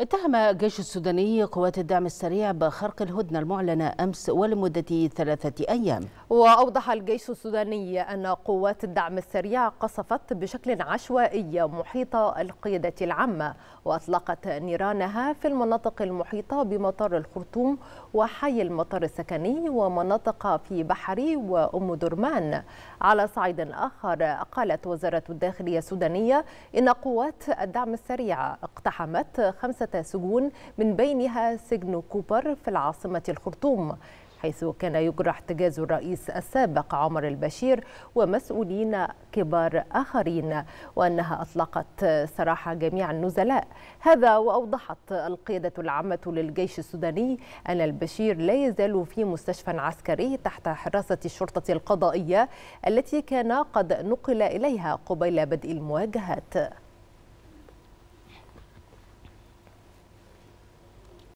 اتهم الجيش السوداني قوات الدعم السريع بخرق الهدنة المعلنة أمس ولمدة ثلاثة أيام وأوضح الجيش السوداني أن قوات الدعم السريع قصفت بشكل عشوائي محيط القيادة العامة وأطلقت نيرانها في المناطق المحيطة بمطار الخرطوم وحي المطار السكني ومناطق في بحري وأم درمان على صعيد آخر قالت وزارة الداخلية السودانية إن قوات الدعم السريع اقتحمت خمسة سجون من بينها سجن كوبر في العاصمة الخرطوم حيث كان يجرى احتجاز الرئيس السابق عمر البشير ومسؤولين كبار آخرين وأنها أطلقت سراح جميع النزلاء هذا وأوضحت القيادة العامة للجيش السوداني أن البشير لا يزال في مستشفى عسكري تحت حراسة الشرطة القضائية التي كان قد نقل إليها قبيل بدء المواجهات